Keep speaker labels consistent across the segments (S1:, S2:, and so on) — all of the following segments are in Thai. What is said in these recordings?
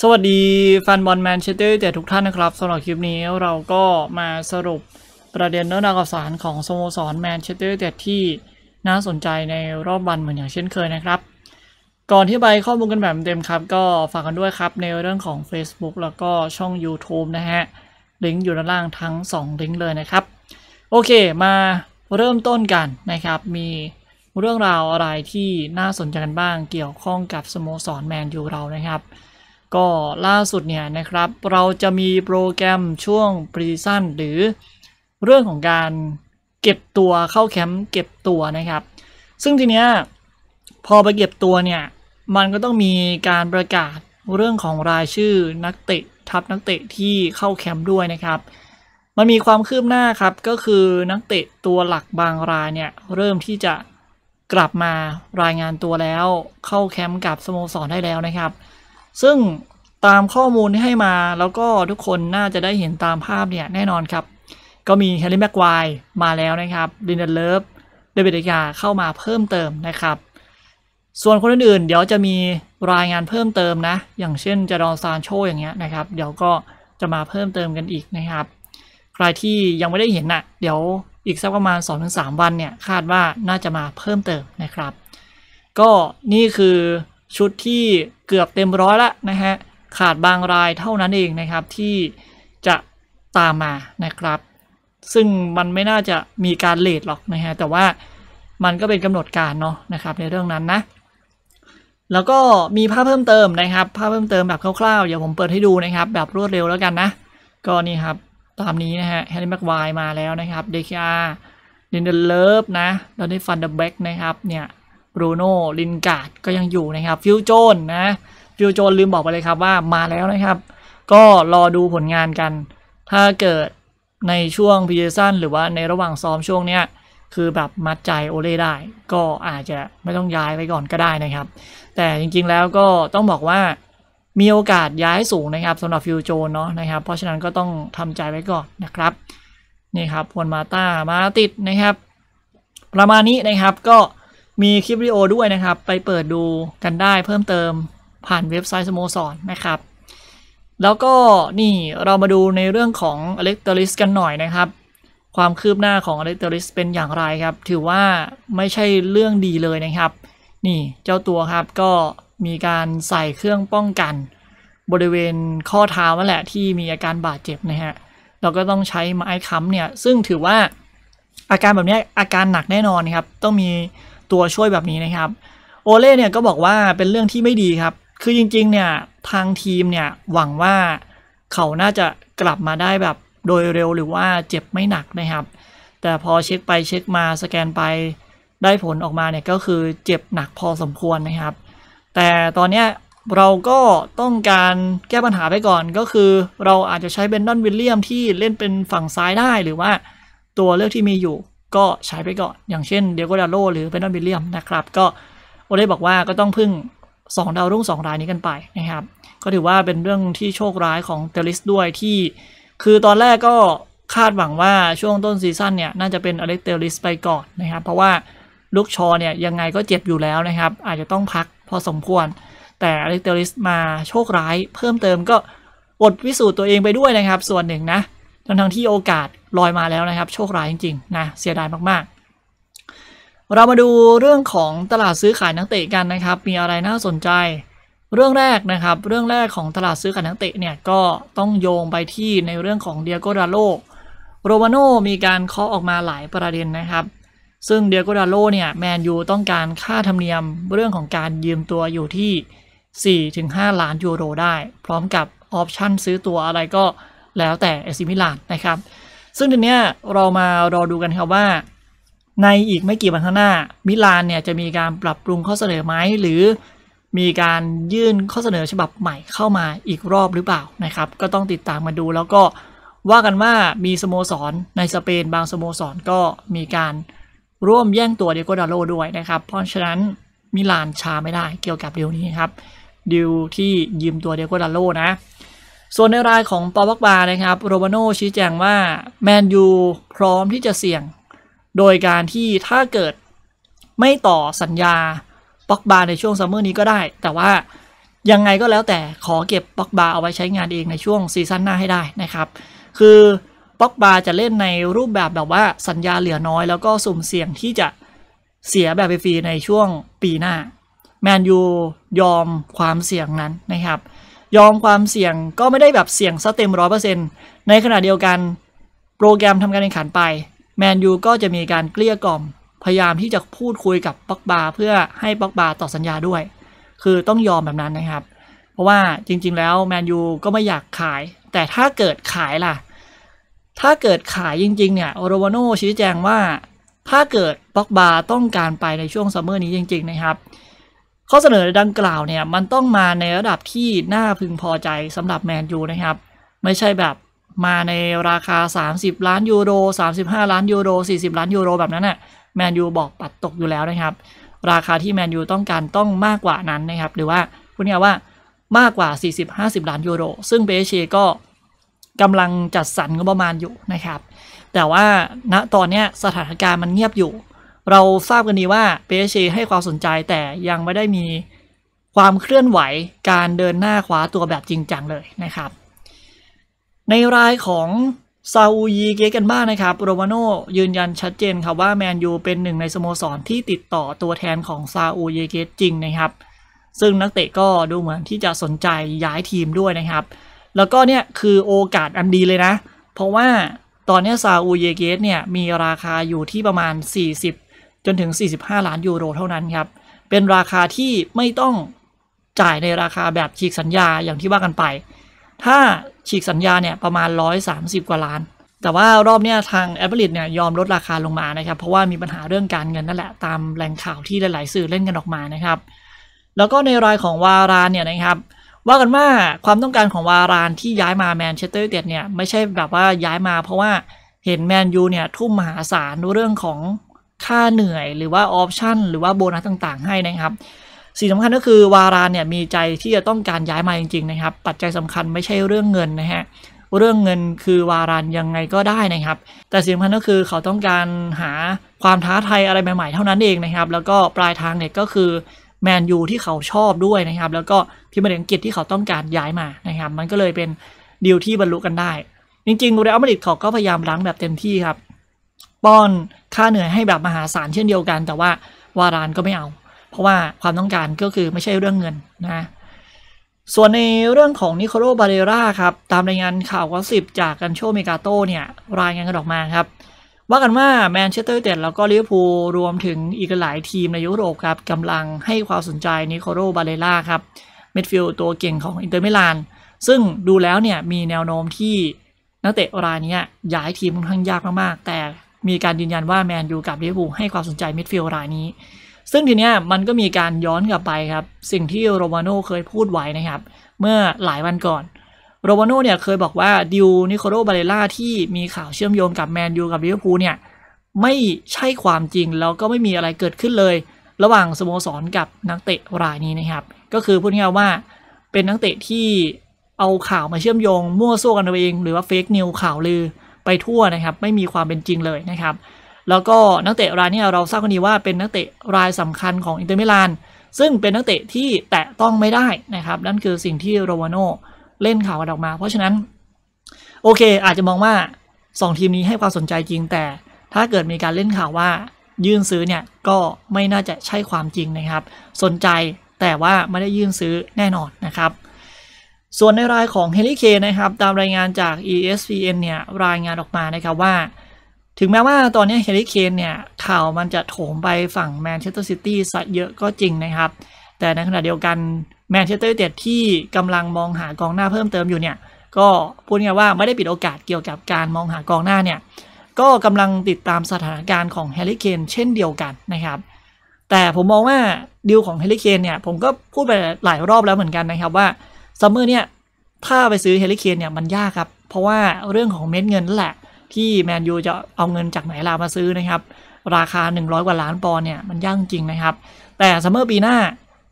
S1: สวัสดีแฟนบอลแมนเชสเตอร์ดต่ทุกท่านนะครับสำหรับคลิปนี้เราก็มาสรุปประเด็นเรื่องราวข่าวสารของสโมสรแมนเชสเตอร์ดต่ที่น่าสนใจในรอบวันเหมือนอย่างเช่นเคยนะครับ ก่อนที่ไปข้อมูลกันแบบเต็มครับ ก็ฝากกันด้วยครับในเรื่องของ Facebook แล้วก็ช่อง YouTube นะฮะ ลิงก์อยู่ด้านล่างทั้ง 2 ลิงก์เลยนะครับโอเค มาเริ่มต้นกันนะครับ มีเรื่องราวอะไรที่น่าสนใจกันบ้างเกี่ยวข้องกับสโมสรแมนยูเรานะครับก็ล่าสุดเนี่ยนะครับ เราจะมีโปรแกรมช่วงปรีซันหรือเรื่องของการเก็บตัวเข้าแคมป์เก็บตัวนะครับ ซึ่งทีเนี้ยพอไปเก็บตัวเนี่ย มันก็ต้องมีการประกาศเรื่องของรายชื่อนักเตะทับนักเตะที่เข้าแคมป์ด้วยนะครับ มันมีความคืบหน้าครับก็คือนัก เตะตัวหลักบางรายเนี่ย เริ่มที่จะกลับมารายงานตัวแล้ว เข้าแคมป์กับสโมสรได้แล้วนะครับซึ่งตามข้อมูลที่ให้มาแล้วก็ทุกคนน่าจะได้เห็นตามภาพเนี่ยแน่นอนครับ ก็มีแฮร์รี่แม็กควายมาแล้วนะครับดินเดเลิฟเดวิดยาเข้ามาเพิ่มเติมนะครับ ส่วนคนอื่นๆ เดี๋ยวจะมีรายงานเพิ่มเติมนะ อย่างเช่นจะดอนซานโชอย่างเงี้ยนะครับ เดี๋ยวก็จะมาเพิ่มเติมกันอีกนะครับ ใครที่ยังไม่ได้เห็นนะ่ะเดี๋ยวอีกสักประมาณ 2-3 วันเนี่ย คาดว่าน่าจะมาเพิ่มเติมนะครับ ก็นี่คือชุดที่เกือบเต็มร้อยละนะฮะขาดบางรายเท่านั้นเองนะครับ ที่จะตามมานะครับ ซึ่งมันไม่น่าจะมีการเลทหรอกนะฮะแต่ว่ามันก็เป็นกำหนดการเนาะนะครับในเรื่องนั้นนะ แล้วก็มีภาพเพิ่มเติมนะครับภาพเพิ่มเติมแบบคร่าวๆเดี๋ยวผมเปิดให้ดูนะครับ แบบรวดเร็วแล้วกันนะก็นี่ครับตามนี้นะฮะแฮร์รี่แม็กาวมาแล้วนะครับเดคิอาเดนเดอร์เลิฟนะแล้วได้ฟันเดอะแบ็กนะครับเนี่ยรูโน่ลินการ์ดก็ยังอยู่นะครับฟิวโจนนะฟิวโจนลืมบอกไปเลยครับว่ามาแล้วนะครับ ก็รอดูผลงานกัน ถ้าเกิดในช่วงพิเซนหรือว่าในระหว่างซ้อมช่วงเนี้ยคือแบบมัดใจโอเล่ได้ ก็อาจจะไม่ต้องย้ายไปก่อนก็ได้นะครับ แต่จริงๆแล้วก็ต้องบอกว่ามีโอกาสย้ายสูงนะครับสำหรับฟิวโจนเนาะนะครับเพราะฉะนั้นก็ต้องทำใจไว้ก่อนนะครับนี่ครับพลมาต้ามาติดนะครับ ประมาณนี้นะครับก็มีคลิปวิดีโอด้วยนะครับ ไปเปิดดูกันได้เพิ่มเติมผ่านเว็บไซต์สโมสรนนะครับ แล้วก็นี่เรามาดูในเรื่องของอเล็กตอริสกันหน่อยนะครับ ความคืบหน้าของอเล็กตอริส เป็นอย่างไรครับ ถือว่าไม่ใช่เรื่องดีเลยนะครับ นี่เจ้าตัวครับก็มีการใส่เครื่องป้องกัน บริเวณข้อเท้านั่นแหละที่มีอาการบาดเจ็บนะฮะ เราก็ต้องใช้ไม้ค้ำเนี่ยซึ่งถือว่าอาการแบบนี้อาการหนักแน่นอนครับต้องมีตัวช่วยแบบนี้นะครับโอเล่เนี่ยก็บอกว่าเป็นเรื่องที่ไม่ดีครับ คือจริงๆ เนี่ยทางทีมเนี่ยหวังว่าเขาน่าจะกลับมาได้แบบโดยเร็วหรือว่าเจ็บไม่หนักนะครับ แต่พอเช็คไปเช็คมาสแกนไปได้ผลออกมาเนี่ยก็คือเจ็บหนักพอสมควรนะครับ แต่ตอนเนี้ยเราก็ต้องการแก้ปัญหาไปก่อนก็คือเราอาจจะใช้เบนดอนวิลเลียมที่เล่นเป็นฝั่งซ้ายได้หรือว่าตัวเลือกที่มีอยู่ก็ใช้ไปก่อน อย่างเช่นเดียโกดาโลหรือเบนนอนบิลเลียมนะครับก็โอเล่บอกว่าก็ต้องพึ่ง 2 ดาวรุ่ง 2รายนี้กันไปนะครับ ก็ถือว่าเป็นเรื่องที่โชคร้ายของเตลิสด้วยที่คือตอนแรกก็คาดหวังว่าช่วงต้นซีซั่นเนี่ยน่าจะเป็นอเล็กเตลิสไปก่อนนะครับเพราะว่าลูกชอเนี่ยยังไงก็เจ็บอยู่แล้วนะครับ อาจจะต้องพักพอสมควร แต่อเล็กเตลิสมาโชคร้ายเพิ่มเติมก็อดวิสูจน์ตัวเองไปด้วยนะครับ ส่วนหนึ่งนะทั้งทั้งที่โอกาสลอยมาแล้วนะครับ โชคร้ายจริงๆนะเสียดายมาก ๆ เรามาดูเรื่องของตลาดซื้อขายนักเตะกันนะครับ มีอะไรน่าสนใจเรื่องแรกนะครับเรื่องแรกของตลาดซื้อขายนักเตะเนี่ยก็ต้องโยงไปที่ในเรื่องของเดียโกดาโลโรมาโนมีการเคาะออกมาหลายประเด็นนะครับ ซึ่งเดียโกดาโลเนี่ยแมนยูต้องการค่าธรรมเนียมเรื่องของการยืมตัวอยู่ที่4-5ล้านยูโรได้ พร้อมกับออปชั่นซื้อตัวอะไรก็แล้วแต่เอซิมิลานนะครับซึ่งทีเนี้ยเรามารอดูกันครับว่า ในอีกไม่กี่วันข้างหน้ามิลานเนี่ยจะมีการปรับปรุงข้อเสนอไหมหรือมีการยื่นข้อเสนอฉบับใหม่เข้ามาอีกรอบหรือเปล่านะครับ ก็ต้องติดตามมาดูแล้วก็ว่ากันว่ามีสโมสรในสเปนบางสโมสรก็มีการร่วมแย่งตัวเดโกดาโลด้วยนะครับเพราะฉะนั้นมิลานชาไม่ได้เกี่ยวกับเดียวนี้ครับดิวที่ยืมตัวเดโกดาโลนะส่วนในรายของปอบักบานะครับโรบาโนชี้แจงว่าแมนยูพร้อมที่จะเสี่ยง โดยการที่ถ้าเกิดไม่ต่อสัญญาป็อกบาในช่วงซัมเมอร์นี้ก็ได้ แต่ว่ายังไงก็แล้วแต่ขอเก็บป็อกบาเอาไว้ใช้งานเองในช่วงซีซั่นหน้าให้ได้นะครับ คือป็อกบาจะเล่นในรูปแบบแบบว่าสัญญาเหลือน้อย แล้วก็สุ่มเสี่ยงที่จะเสียแบบฟรีในช่วงปีหน้าแมนยูยอมความเสี่ยงนั้นนะครับยอมความเสี่ยงก็ไม่ได้แบบเสี่ยงซะเต็มร้อยเปอร์เซนต์ในขณะเดียวกันโปรแกรมทำการแข่งขันไปแมนยูก็จะมีการเกลี้ยกล่อมพยายามที่จะพูดคุยกับปอกบา เพื่อให้ปอกบาต่อสัญญาด้วย คือต้องยอมแบบนั้นนะครับ เพราะว่าจริง ๆแล้วแมนยูก็ไม่อยากขาย แต่ถ้าเกิดขายล่ะ ถ้าเกิดขายจริง ๆ เนี่ยโอโรวาโนชี้แจงว่าถ้าเกิดปอกบาต้องการไปในช่วงซัมเมอร์นี้จริง ๆ นะครับข้อเสนอดังกล่าวเนี่ยมันต้องมาในระดับที่น่าพึงพอใจสำหรับแมนยูนะครับไม่ใช่แบบมาในราคา 30 ล้านยูโร 35 ล้านยูโร 40 ล้านยูโรแบบนั้นนะ่ะแมนยูบอกปัดตกอยู่แล้วนะครับราคาที่แมนยูต้องการต้องมากกว่านั้นนะครับหรือว่าพูดง่ายว่ามากกว่า 40-50 ล้านยูโร ซึ่งเบเชก็กำลังจัดสรรงบประมาณอยู่นะครับ แต่ว่าณตอนนี้สถานการณ์มันเงียบอยู่เราทราบกันดีว่า PSG ให้ความสนใจแต่ยังไม่ได้มีความเคลื่อนไหวการเดินหน้าคว้าตัวแบบจริงจังเลยนะครับ ในรายของซาอูยีเกกันบ้างนะครับโรมาโนยืนยันชัดเจนครับว่าแมนยูเป็นหนึ่งในสโมสรที่ติดต่อตัวแทนของซาอูยีเกจริงนะครับ ซึ่งนักเตะก็ดูเหมือนที่จะสนใจย้ายทีมด้วยนะครับ แล้วก็เนี่ยคือโอกาสอันดีเลยนะเพราะว่าตอนนี้ซาอูยีเกสเนี่ยมีราคาอยู่ที่ประมาณ 40จนถึง 45 ล้าน ยูโร เท่านั้นครับ เป็นราคาที่ไม่ต้องจ่ายในราคาแบบฉีกสัญญาอย่างที่ว่ากันไป ถ้าฉีกสัญญาเนี่ยประมาณ 130 กว่าล้าน แต่ว่ารอบนี้ทางแอปเปิลเนี่ยยอมลดราคาลงมานะครับ เพราะว่ามีปัญหาเรื่องการเงินนั่นแหละตามแหล่งข่าวที่หลายๆสื่อเล่นกันออกมานะครับ แล้วก็ในรายของวารานเนี่ยนะครับ ว่ากันว่าความต้องการของวารานที่ย้ายมาแมนเชสเตอร์เต็ดเนี่ยไม่ใช่แบบว่าย้ายมา เพราะว่าเห็นแมนยูเนี่ยทุ่มมหาศาลเรื่องของค่าเหนื่อยหรือว่าออปชันหรือว่าโบนัสต่าง ๆ ให้นะครับสิ่งสำคัญก็คือวารานเนี่ยมีใจที่จะต้องการย้ายมาจริง ๆ นะครับ ปัจจัยสำคัญไม่ใช่เรื่องเงินนะฮะเรื่องเงินคือวารานยังไงก็ได้นะครับ แต่สิ่งสำคัญก็คือเขาต้องการหาความท้าทายอะไรใหม่ ๆ เท่านั้นเองนะครับแล้วก็ปลายทางเนี่ยก็คือแมนยูที่เขาชอบด้วยนะครับแล้วก็พิมพ์อังกฤษที่เขาต้องการย้ายมานะครับมันก็เลยเป็นดีลที่บรรลุ กันได้ จริงๆเรอัลมาดริดเขาก็พยายามล้างแบบเต็มที่ครับป้อนค่าเหนื่อยให้แบบมหาศาลเช่นเดียวกัน แต่ว่าวารานก็ไม่เอา เพราะว่าความต้องการก็คือไม่ใช่เรื่องเงินนะ ส่วนในเรื่องของนิโคโรบาเดราครับ ตามรายงานข่าวกอสิบจากกันโชเมกาโตเนี่ย รายงานกันออกมาครับ ว่ากันว่าแมนเชสเตอร์เต็ดแล้วก็ลิเวอร์พูลรวมถึงอีกหลายทีมในยุโรปครับกำลังให้ความสนใจนิโคโรบาเลราครับเมดฟิลด์ตัวเก่งของอินเตอร์มิลานซึ่งดูแล้วเนี่ยมีแนวโน้มที่นักเตะรายนี้ย้ายทีมค่อนข้างยากมากๆแต่มีการยืนยันว่าแมนยูกับลิเวอร์พูลให้ความสนใจมิดฟิลด์รายนี้ ซึ่งทีเนี้ยมันก็มีการย้อนกลับไปครับ สิ่งที่โรมาโน่เคยพูดไว้นะครับ เมื่อหลายวันก่อนโรมาโน่เนี่ยเคยบอกว่าดิวนิโคโลบาเลล่าที่มีข่าวเชื่อมโยงกับแมนยูกับลิเวอร์พูลเนี่ย ไม่ใช่ความจริงแล้วก็ไม่มีอะไรเกิดขึ้นเลย ระหว่างสโมสรกับนักเตะรายนี้นะครับก็คือพูดง่ายว่าเป็นนักเตะที่เอาข่าวมาเชื่อมโยงมั่วซั่วกันเอง หรือว่าเฟกนิวข่าวลือไปทั่วนะครับไม่มีความเป็นจริงเลยนะครับ แล้วก็นักเตะรายนี้เราทราบกันดีว่าเป็นนักเตะรายสำคัญของอินเตอร์มิลานซึ่งเป็นนักเตะที่แตะต้องไม่ได้นะครับนั่นคือสิ่งที่โรวาโนเล่นข่าวออกมา เพราะฉะนั้น โอเคอาจจะมองว่า 2 ทีมนี้ให้ความสนใจจริง แต่ถ้าเกิดมีการเล่นข่าวว่ายื่นซื้อเนี่ยก็ไม่น่าจะใช่ความจริงนะครับ สนใจแต่ว่าไม่ได้ยื่นซื้อแน่นอนนะครับส่วนในรายของเฮลิเคนนะครับตามรายงานจาก ESPN เนี่ยรายงานออกมานะครับว่า ถึงแม้ว่าตอนนี้เฮลิเคนเนี่ยข่าวมันจะโถมไปฝั่งแมนเชสเตอร์ซิตี้ซะเยอะก็จริงนะครับ แต่ในขณะเดียวกันแมนเชสเตอร์เด็ดที่กำลังมองหากองหน้าเพิ่มเติมอยู่เนี่ยก็พูดง่ายว่าไม่ได้ปิดโอกาสเกี่ยวกับการมองหากองหน้าเนี่ยก็กำลังติดตามสถานการณ์ของเฮลิีเคนเช่นเดียวกันนะครับ แต่ผมมองว่าดีลของเฮลิีเคนเนี่ยผมก็พูดไปหลายรอบแล้วเหมือนกันนะครับว่าซัมเมอร์เนี่ยถ้าไปซื้อเฮลิเคนเนี่ยมันยากครับ เพราะว่าเรื่องของเม็ดเงินแหละ ที่แมนยูจะเอาเงินจากไหนลามาซื้อนะครับ ราคา 100กว่าล้านปอนด์เนี่ยมันยากจริงนะครับ แต่ซัมเมอร์ปีหน้า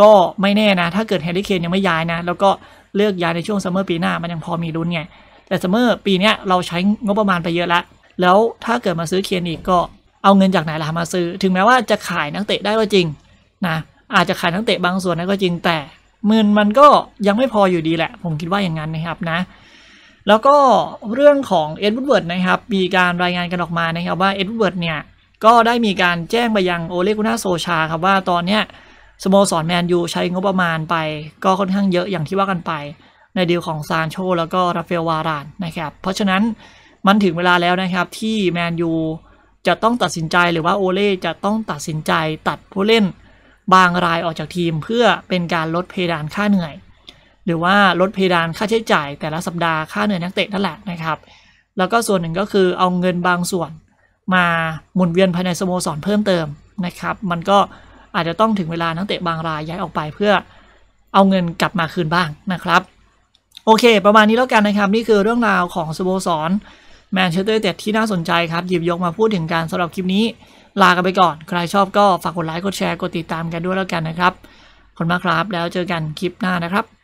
S1: ก็ไม่แน่นะ ถ้าเกิดเฮลิเคนยังไม่ย้ายนะ แล้วก็เลือกย้ายในช่วงซัมเมอร์ปีหน้ามันยังพอมีลุ้นไงแต่ซัมเมอร์ปีนี้เราใช้งบประมาณไปเยอะแล้ว แล้วถ้าเกิดมาซื้อเคนอีกก็เอาเงินจากไหนล่ะมาซื้อถึงแม้ว่าจะขายนักเตะได้ก็จริงนะอาจจะขายนักเตะบางส่วนนนก็จริงแต่หมื่นมันก็ยังไม่พออยู่ดีแหละ ผมคิดว่าอย่างนั้นนะครับนะ แล้วก็เรื่องของเอ็ดวูดเวิร์ดนะครับ มีการรายงานกันออกมานะครับ ว่าเอ็ดวูดเวิร์ดเนี่ย ก็ได้มีการแจ้งไปยังโอเลกุน่าโซชาครับว่าตอนเนี้ยสโมสรแมนยูใช้งบประมาณไปก็ค่อนข้างเยอะอย่างที่ว่ากันไป ในดีลของซานโชแล้วก็ราเฟลวารานนะครับ เพราะฉะนั้นมันถึงเวลาแล้วนะครับที่แมนยูจะต้องตัดสินใจหรือว่าโอเล่จะต้องตัดสินใจตัดผู้เล่นบางรายออกจากทีมเพื่อเป็นการลดเพดานค่าเหนื่อย หรือว่าลดเพดานค่าใช้จ่ายแต่ละสัปดาห์ค่าเหนื่อยนักเตะนั่นแหละนะครับ แล้วก็ส่วนหนึ่งก็คือเอาเงินบางส่วนมาหมุนเวียนภายในสโมสรเพิ่มเติมนะครับ มันก็อาจจะต้องถึงเวลานักเตะบางรายย้ายออกไปเพื่อเอาเงินกลับมาคืนบ้างนะครับโอเคประมาณนี้แล้วกันนะครับนี่คือเรื่องราวของสโมสรแมนเชสเตอร์เต็ดที่น่าสนใจครับ หยิบยกมาพูดถึงการสำหรับคลิปนี้ลากันไปก่อน ใครชอบก็ฝากกดไลค์ กดแชร์ กดติดตามกันด้วยแล้วกันนะครับขอบคุณมากครับแล้วเจอกันคลิปหน้านะครับ